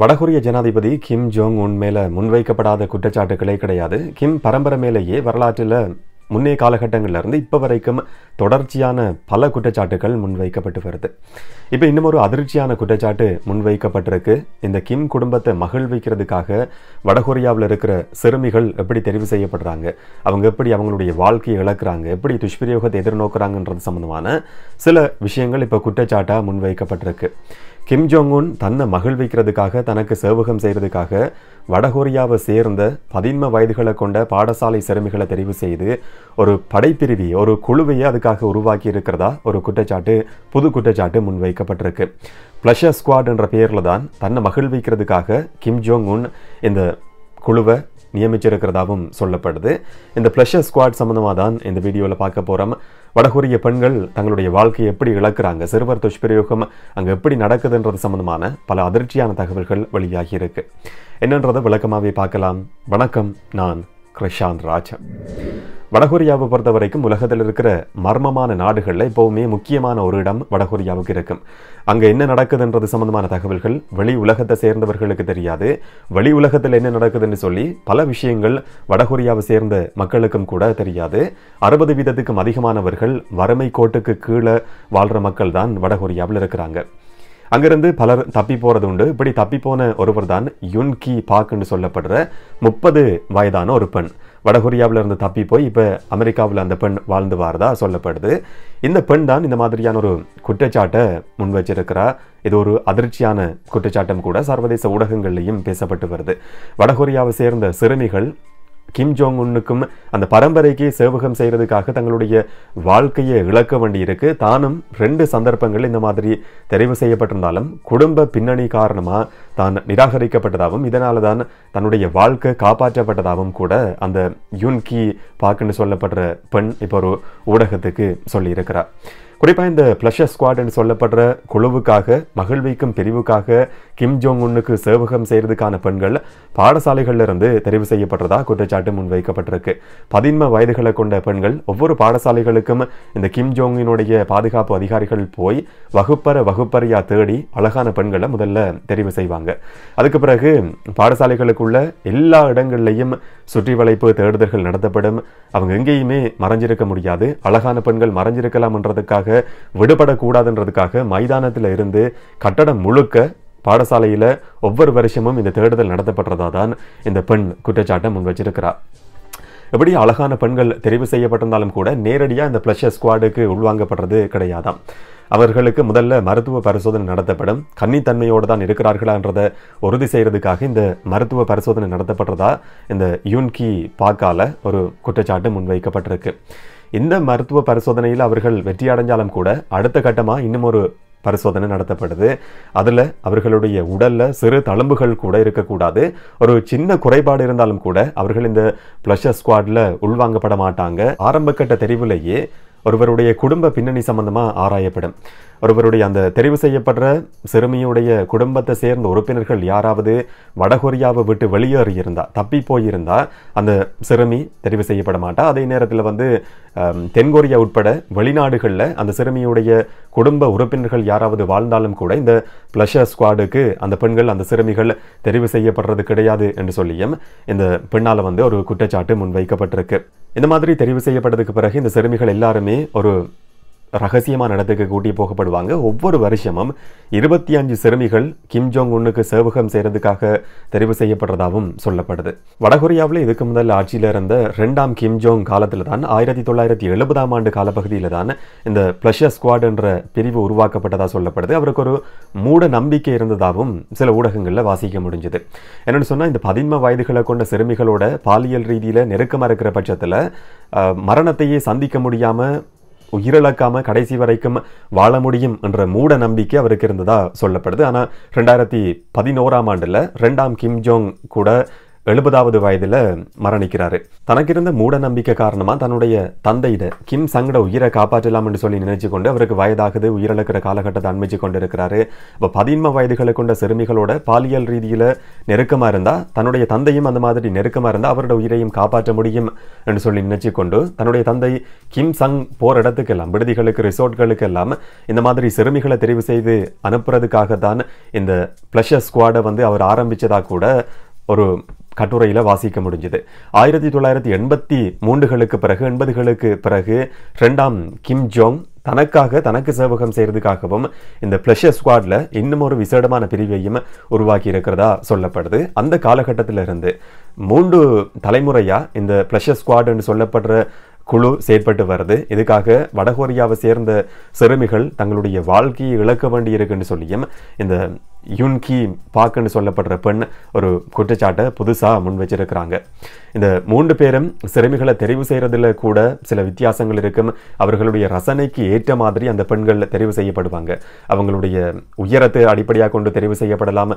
வடகொரிய ஜனாதிபதி Kim Jong Un மேலே முன்வைக்கப்படாத குற்றச்சாட்டுகளே கிடையாது கிம் பரம்பரை மேலேயே வரலாற்றில் முன்னே காலகட்டங்களிலிருந்து இப்போ வரைக்கும் தொடர்ச்சியான பல குற்றச்சாட்டுகள் முன்வைக்கப்பட்டு வருது இப்போ இன்னும் ஒரு அதிர்ச்சியான குற்றச்சாட்டு முன்வைக்கப்பட்டிருக்கு இந்த கிம் குடும்பத்தை மகிழ்விக்கிறதுக்காக வடகொரியாவில் இருக்கிற சிறுமிகள் எப்படி தெரிவு செய்யப்படுறாங்க அவங்க எப்படி அவங்களுடைய வாழ்க்கையை இழக்கிறாங்க எப்படி துஷ்பிரயோகத்தை எதிர்நோக்குறாங்கன்றது சம்மந்தமான சில விஷயங்கள் இப்போ குற்றச்சாட்டாக முன்வைக்கப்பட்டிருக்கு கிம் ஜோங் உன் தன்னை மகிழ்விக்கிறதுக்காக தனக்கு சேவகம் செய்கிறதுக்காக வடகொரியாவை சேர்ந்த பதின்ம வயதுகளை கொண்ட பாடசாலை சிறுமிகளை தெரிவு செய்து ஒரு படைப்பிரிவி ஒரு குழுவையே அதுக்காக உருவாக்கி இருக்கிறதா ஒரு குற்றச்சாட்டு புது குற்றச்சாட்டு முன்வைக்கப்பட்டிருக்கு ப்ளஷர் ஸ்குவாட் என்ற பெயரில் தான் தன்னை மகிழ்விக்கிறதுக்காக கிம் ஜோங் உன் இந்த குழுவை நியமிச்சிருக்கிறதாவும் சொல்லப்படுது இந்த ப்ளஷர் ஸ்குவாட் சம்மந்தமாக தான் இந்த வீடியோவில் பார்க்க போகிறோம் வடகொரிய பெண்கள் தங்களுடைய வாழ்க்கையை எப்படி இழக்கிறாங்க சிறுவர் துஷ்பிரயோகம் அங்கே எப்படி நடக்குதுன்றது சம்பந்தமான பல அதிர்ச்சியான தகவல்கள் வெளியாகி இருக்கு என்னன்றதை விளக்கமாகவே பார்க்கலாம் வணக்கம் நான் கிருஷாந்த் ராஜா வடகொரியாவை பொறுத்த வரைக்கும் உலகத்தில் இருக்கிற மர்மமான நாடுகளில் இப்போவுமே முக்கியமான ஒரு இடம் வடகொரியாவுக்கு இருக்கும் அங்கே என்ன நடக்குதுன்றது சம்பந்தமான தகவல்கள் வெளி உலகத்தை சேர்ந்தவர்களுக்கு தெரியாது வெளி உலகத்தில் என்ன நடக்குதுன்னு சொல்லி பல விஷயங்கள் வடகொரியாவை சேர்ந்த மக்களுக்கும் கூட தெரியாது அறுபது வீதத்துக்கும் அதிகமானவர்கள் வறுமை கோட்டுக்கு கீழே வாழ்கிற மக்கள் தான் வடகொரியாவில் இருக்கிறாங்க அங்கிருந்து பலர் தப்பி போகிறது உண்டு இப்படி தப்பி போன ஒருவர் தான் யுன்கி பாக்குன்னு சொல்லப்படுற முப்பது வயதான ஒரு பெண் வடகொரியாவில் இருந்து தப்பி போய் இப்போ அமெரிக்காவில் அந்த பெண் வாழ்ந்து வாரதா சொல்லப்படுது இந்த பெண் தான் இந்த மாதிரியான ஒரு குற்றச்சாட்டை வச்சிருக்கிறா இது ஒரு அதிர்ச்சியான குற்றச்சாட்டம் கூட சர்வதேச ஊடகங்கள்லையும் பேசப்பட்டு வருது வடகொரியாவை சேர்ந்த சிறுமிகள் கிம் ஜோங் உன்னுக்கும் அந்த பரம்பரைக்கு சேவகம் செய்கிறதுக்காக தங்களுடைய வாழ்க்கையை இழக்க வேண்டியிருக்கு தானும் ரெண்டு சந்தர்ப்பங்கள் இந்த மாதிரி தெரிவு செய்யப்பட்டிருந்தாலும் குடும்ப பின்னணி காரணமாக தான் நிராகரிக்கப்பட்டதாகவும் இதனால தான் தன்னுடைய வாழ்க்கை காப்பாற்றப்பட்டதாகவும் கூட அந்த யூன்கி பாக்குன்னு சொல்லப்படுற பெண் இப்போ ஒரு ஊடகத்துக்கு சொல்லியிருக்கிறார் குறிப்பாக இந்த ப்ளஷர் ஸ்குவாட்னு சொல்லப்படுற குழுவுக்காக மகிழ்விக்கும் பிரிவுக்காக கிம் ஜோங் உன்னுக்கு சேவகம் செய்கிறதுக்கான பெண்கள் இருந்து தெரிவு செய்யப்பட்டதா குற்றச்சாட்டு முன்வைக்கப்பட்டிருக்கு பதின்ம வயதுகளை கொண்ட பெண்கள் ஒவ்வொரு பாடசாலைகளுக்கும் இந்த கிம் ஜோங்கினுடைய பாதுகாப்பு அதிகாரிகள் போய் வகுப்பற வகுப்பறையா தேடி அழகான பெண்களை முதல்ல தெரிவு செய்வாங்க அதுக்கு பிறகு பாடசாலைகளுக்குள்ள எல்லா இடங்கள்லையும் சுற்றி வளைப்பு தேடுதல்கள் நடத்தப்படும் அவங்க எங்கேயுமே மறைஞ்சிருக்க முடியாது அழகான பெண்கள் மறைஞ்சிருக்கலாம்ன்றதுக்காக விடுபடக்கூடாதுன்றதுக்காக மைதானத்தில் இருந்து கட்டடம் முழுக்க பாடசாலையில் ஒவ்வொரு வருஷமும் இந்த தேடுதல் நடத்தப்படுறதா தான் இந்த பெண் குற்றச்சாட்டை முன் வச்சிருக்கிறார் எப்படி அழகான பெண்கள் தெரிவு செய்யப்பட்டிருந்தாலும் கூட நேரடியாக இந்த ப்ளஷர் ஸ்குவாடுக்கு உள்வாங்கப்படுறது கிடையாதாம் அவர்களுக்கு முதல்ல மருத்துவ பரிசோதனை நடத்தப்படும் கன்னித்தன்மையோடு தான் இருக்கிறார்களான்றதை உறுதி செய்கிறதுக்காக இந்த மருத்துவ பரிசோதனை நடத்தப்படுறதா இந்த யூன்கி பாக்கால ஒரு குற்றச்சாட்டு முன்வைக்கப்பட்டிருக்கு இந்த மருத்துவ பரிசோதனையில் அவர்கள் வெற்றி அடைஞ்சாலும் கூட அடுத்த கட்டமாக இன்னும் ஒரு பரிசோதனை நடத்தப்படுது அதில் அவர்களுடைய உடலில் சிறு தழும்புகள் கூட இருக்கக்கூடாது ஒரு சின்ன குறைபாடு இருந்தாலும் கூட அவர்கள் இந்த ப்ளஷர் ஸ்குவாடில் உள்வாங்கப்பட மாட்டாங்க ஆரம்பக்கட்ட தெரிவிலேயே ஒருவருடைய குடும்ப பின்னணி சம்பந்தமாக ஆராயப்படும் ஒருவருடைய அந்த தெரிவு செய்யப்படுற சிறுமியுடைய குடும்பத்தை சேர்ந்த உறுப்பினர்கள் யாராவது வடகொரியாவை விட்டு வெளியேறி இருந்தால் தப்பி போயிருந்தா அந்த சிறுமி தெரிவு செய்யப்பட மாட்டா அதே நேரத்தில் வந்து தென்கொரியா உட்பட வெளிநாடுகளில் அந்த சிறுமியுடைய குடும்ப உறுப்பினர்கள் யாராவது வாழ்ந்தாலும் கூட இந்த ப்ளஷர் ஸ்குவாடுக்கு அந்த பெண்கள் அந்த சிறுமிகள் தெரிவு செய்யப்படுறது கிடையாது என்று சொல்லியும் இந்த பெண்ணால் வந்து ஒரு குற்றச்சாட்டு முன்வைக்கப்பட்டிருக்கு இந்த மாதிரி தெரிவு செய்யப்பட்டதுக்கு பிறகு இந்த சிறுமிகள் எல்லாருமே 굉장 어려운 ரகசியமான நடத்துக்கு கூட்டி போகப்படுவாங்க ஒவ்வொரு வருஷமும் இருபத்தி அஞ்சு சிறுமிகள் கிம் ஜோங் உன்னுக்கு சேவகம் செய்கிறதுக்காக தெரிவு செய்யப்படுறதாகவும் சொல்லப்படுது வடகொரியாவில் இதுக்கு முதல் ஆட்சியில் இருந்த ரெண்டாம் கிம் ஜோங் காலத்தில் தான் ஆயிரத்தி தொள்ளாயிரத்தி எழுபதாம் ஆண்டு காலப்பகுதியில் தான் இந்த ப்ளஷர் ஸ்குவாட் என்ற பிரிவு உருவாக்கப்பட்டதாக சொல்லப்படுது அவருக்கு ஒரு மூட நம்பிக்கை இருந்ததாகவும் சில ஊடகங்களில் வாசிக்க முடிஞ்சது என்னென்னு சொன்னால் இந்த பதின்ம வயதுகளை கொண்ட சிறுமிகளோட பாலியல் ரீதியில் நெருக்கமாக இருக்கிற பட்சத்தில் மரணத்தையே சந்திக்க முடியாமல் உயிரிழக்காம கடைசி வரைக்கும் வாழ முடியும் என்ற மூட நம்பிக்கை அவருக்கு இருந்ததா சொல்லப்படுது ஆனால் ரெண்டாயிரத்தி பதினோராம் ஆண்டில் ரெண்டாம் கிம் ஜோங் கூட எழுபதாவது வயதில் மரணிக்கிறாரு தனக்கு இருந்த மூட நம்பிக்கை காரணமாக தன்னுடைய தந்தையிட கிம் சங்கட உயிரை காப்பாற்றலாம் என்று சொல்லி நினைச்சு கொண்டு அவருக்கு வயதாகுது உயிரிழக்கிற காலகட்டத்தை அனுமதிச்சு கொண்டு இருக்கிறாரு இப்போ பதின்ம வயதுகளை கொண்ட சிறுமிகளோட பாலியல் ரீதியில் நெருக்கமாக இருந்தால் தன்னுடைய தந்தையும் அந்த மாதிரி நெருக்கமாக இருந்தால் அவருடைய உயிரையும் காப்பாற்ற முடியும் என்று சொல்லி நினைச்சு கொண்டு தன்னுடைய தந்தை கிம் சங் போகிற எல்லாம் விடுதிகளுக்கு ரிசோர்ட்களுக்கு எல்லாம் இந்த மாதிரி சிறுமிகளை தெரிவு செய்து அனுப்புறதுக்காக தான் இந்த ப்ளஷர் ஸ்குவாடை வந்து அவர் ஆரம்பித்ததாக கூட ஒரு கட்டுரையில் வாசிக்க முடிஞ்சது ஆயிரத்தி தொள்ளாயிரத்தி எண்பத்தி மூன்றுகளுக்கு பிறகு எண்பதுகளுக்கு பிறகு ரெண்டாம் கிம் ஜோங் தனக்காக தனக்கு சேவகம் செய்கிறதுக்காகவும் இந்த ப்ளஷர் ஸ்குவாடில் இன்னும் ஒரு விசேடமான பிரிவையும் உருவாக்கி இருக்கிறதா சொல்லப்படுது அந்த காலகட்டத்தில் இருந்து மூன்று தலைமுறையாக இந்த ப்ளஷர் ஸ்குவாடுன்னு சொல்லப்படுற குழு செயற்பட்டு வருது இதுக்காக வடகொரியாவை சேர்ந்த சிறுமிகள் தங்களுடைய வாழ்க்கையை இழக்க வேண்டியிருக்குன்னு சொல்லியும் இந்த யுன்கி பாக்குன்னு சொல்லப்படுற பெண் ஒரு குற்றச்சாட்டை புதுசாக முன் வச்சிருக்கிறாங்க இந்த மூன்று பேரும் சிறுமிகளை தெரிவு செய்கிறதுல கூட சில வித்தியாசங்கள் இருக்கும் அவர்களுடைய ரசனைக்கு ஏற்ற மாதிரி அந்த பெண்கள் தெரிவு செய்யப்படுவாங்க அவங்களுடைய உயரத்தை அடிப்படையாக கொண்டு தெரிவு செய்யப்படலாம்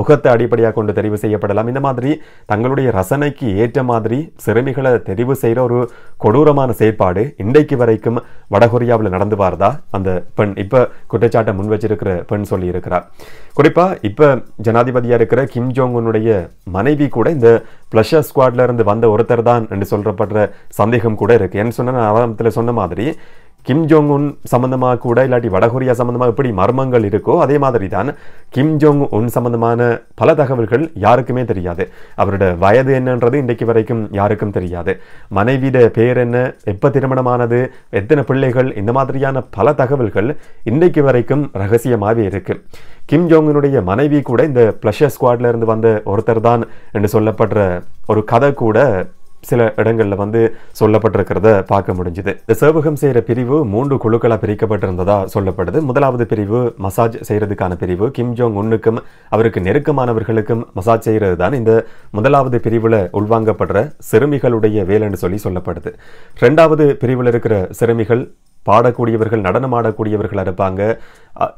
முகத்தை அடிப்படையாக கொண்டு தெரிவு செய்யப்படலாம் இந்த மாதிரி தங்களுடைய ரசனைக்கு ஏற்ற மாதிரி சிறுமிகளை தெரிவு செய்கிற ஒரு கொடூரமான செயற்பாடு இன்றைக்கு வரைக்கும் வடகொரியாவில் நடந்து வாரதா அந்த பெண் இப்போ குற்றச்சாட்டை முன் வச்சிருக்கிற பெண் சொல்லியிருக்கிறார் குறிப்பாக இப்போ ஜனாதிபதியாக இருக்கிற கிம் ஜோங்குனுடைய மனைவி கூட இந்த ப்ளஷர் ஸ்குவாட்ல இருந்து வந்த ஒருத்தர் தான் என்று சொல்கிறப்படுற சந்தேகம் கூட இருக்குது ஏன்னு சொன்ன ஆரம்பத்தில் சொன்ன மாதிரி கிம் ஜோங் உன் சம்மந்தமாக கூட இல்லாட்டி வடகொரியா சம்மந்தமாக எப்படி மர்மங்கள் இருக்கோ அதே மாதிரி தான் கிம் ஜோங் உன் சம்மந்தமான பல தகவல்கள் யாருக்குமே தெரியாது அவரோட வயது என்னன்றது இன்றைக்கு வரைக்கும் யாருக்கும் தெரியாது மனைவியோட பேர் என்ன எப்போ திருமணமானது எத்தனை பிள்ளைகள் இந்த மாதிரியான பல தகவல்கள் இன்றைக்கு வரைக்கும் ரகசியமாகவே இருக்குது கிம் ஜோங்கனுடைய மனைவி கூட இந்த ப்ளஷர் ஸ்குவாட்லேருந்து வந்த ஒருத்தர் தான் என்று சொல்லப்படுற ஒரு கதை கூட சில இடங்களில் வந்து சொல்லப்பட்டிருக்கிறத பார்க்க முடிஞ்சுது இந்த சேவகம் செய்கிற பிரிவு மூன்று குழுக்களாக பிரிக்கப்பட்டிருந்ததா சொல்லப்படுது முதலாவது பிரிவு மசாஜ் செய்கிறதுக்கான பிரிவு கிம் ஜோங் உன்னுக்கும் அவருக்கு நெருக்கமானவர்களுக்கும் மசாஜ் செய்கிறது தான் இந்த முதலாவது பிரிவில் உள்வாங்கப்படுற சிறுமிகளுடைய வேலைன்னு சொல்லி சொல்லப்படுது ரெண்டாவது பிரிவில் இருக்கிற சிறுமிகள் பாடக்கூடியவர்கள் நடனம் ஆடக்கூடியவர்களாக இருப்பாங்க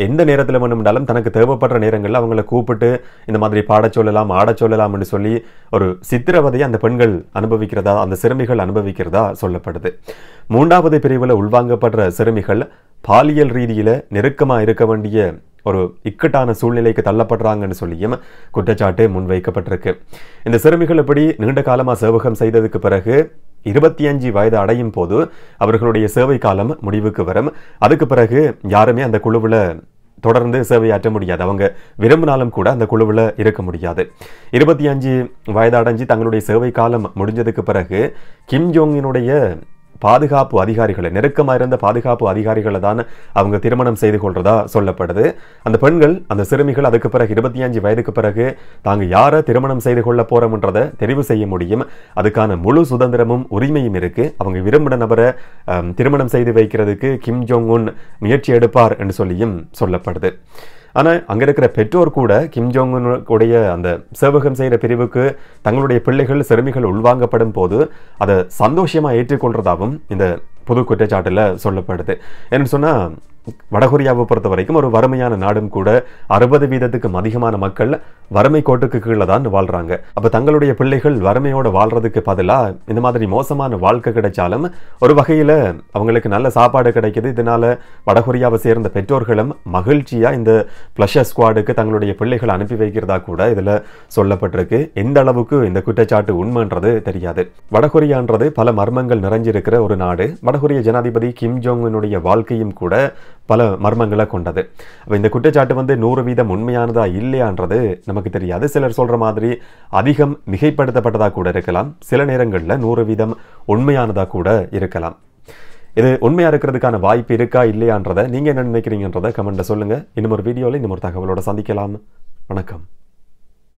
எந்த நேரத்தில் வேணும்னாலும் தனக்கு தேவைப்படுற நேரங்களில் அவங்கள கூப்பிட்டு இந்த மாதிரி பாடச் சொல்லலாம் ஆடச் சொல்லலாம்னு சொல்லி ஒரு சித்திரவதையை அந்த பெண்கள் அனுபவிக்கிறதா அந்த சிறுமிகள் அனுபவிக்கிறதா சொல்லப்படுது மூன்றாவது பிரிவில் உள்வாங்கப்படுற சிறுமிகள் பாலியல் ரீதியில் நெருக்கமாக இருக்க வேண்டிய ஒரு இக்கட்டான சூழ்நிலைக்கு தள்ளப்படுறாங்கன்னு சொல்லியும் குற்றச்சாட்டு முன்வைக்கப்பட்டிருக்கு இந்த சிறுமிகள் எப்படி நீண்ட காலமாக சேவகம் செய்ததுக்கு பிறகு இருபத்தி அஞ்சு வயது அடையும் போது அவர்களுடைய சேவை காலம் முடிவுக்கு வரும் அதுக்கு பிறகு யாருமே அந்த குழுவில் தொடர்ந்து சேவையாற்ற முடியாது அவங்க விரும்பினாலும் கூட அந்த குழுவில் இருக்க முடியாது இருபத்தி அஞ்சு வயது அடைஞ்சு தங்களுடைய சேவை காலம் முடிஞ்சதுக்கு பிறகு கிம் ஜோங்கினுடைய பாதுகாப்பு அதிகாரிகளை நெருக்கமாக இருந்த பாதுகாப்பு அதிகாரிகளை தான் அவங்க திருமணம் செய்து கொள்றதா சொல்லப்படுது அந்த பெண்கள் அந்த சிறுமிகள் அதுக்கு பிறகு இருபத்தி அஞ்சு வயதுக்கு பிறகு தாங்க யாரை திருமணம் செய்து கொள்ள போறோம்ன்றதை தெரிவு செய்ய முடியும் அதுக்கான முழு சுதந்திரமும் உரிமையும் இருக்கு அவங்க விரும்பின நபரை திருமணம் செய்து வைக்கிறதுக்கு கிம் ஜோங் உன் முயற்சி எடுப்பார் என்று சொல்லியும் சொல்லப்படுது ஆனால் அங்கே இருக்கிற பெற்றோர் கூட கிம் ஜோங்குடைய அந்த சேவகம் செய்கிற பிரிவுக்கு தங்களுடைய பிள்ளைகள் சிறுமிகள் உள்வாங்கப்படும் போது அதை சந்தோஷமாக ஏற்றுக்கொள்றதாகவும் இந்த புது குற்றச்சாட்டில் சொல்லப்படுது என்னன்னு சொன்னால் வடகொரியாவை பொறுத்த வரைக்கும் ஒரு வறுமையான நாடும் கூட அறுபது வீதத்துக்கும் அதிகமான மக்கள் வறுமை கோட்டுக்கு கீழே தான் வாழ்றாங்க அப்போ தங்களுடைய பிள்ளைகள் வறுமையோட வாழ்றதுக்கு பதிலாக இந்த மாதிரி மோசமான வாழ்க்கை கிடைச்சாலும் ஒரு வகையில் அவங்களுக்கு நல்ல சாப்பாடு கிடைக்கிது இதனால வடகொரியாவை சேர்ந்த பெற்றோர்களும் மகிழ்ச்சியாக இந்த பிளஷர் ஸ்குவாடுக்கு தங்களுடைய பிள்ளைகள் அனுப்பி வைக்கிறதா கூட இதில் சொல்லப்பட்டிருக்கு எந்த அளவுக்கு இந்த குற்றச்சாட்டு உண்மைன்றது தெரியாது வடகொரியான்றது பல மர்மங்கள் நிறைஞ்சிருக்கிற ஒரு நாடு வடகொரிய ஜனாதிபதி கிம் ஜோங் வாழ்க்கையும் கூட பல மர்மங்களை கொண்டது அப்போ இந்த குற்றச்சாட்டு வந்து நூறு வீதம் உண்மையானதா இல்லையான்றது நமக்கு தெரியாது சிலர் சொல்கிற மாதிரி அதிகம் மிகைப்படுத்தப்பட்டதாக கூட இருக்கலாம் சில நேரங்களில் நூறு வீதம் உண்மையானதாக கூட இருக்கலாம் இது உண்மையாக இருக்கிறதுக்கான வாய்ப்பு இருக்கா இல்லையான்றதை நீங்கள் என்ன நினைக்கிறீங்கன்றதை கமெண்ட்டை சொல்லுங்கள் இன்னும் ஒரு வீடியோவில் இன்னும் ஒரு சந்திக்கலாம் வணக்கம்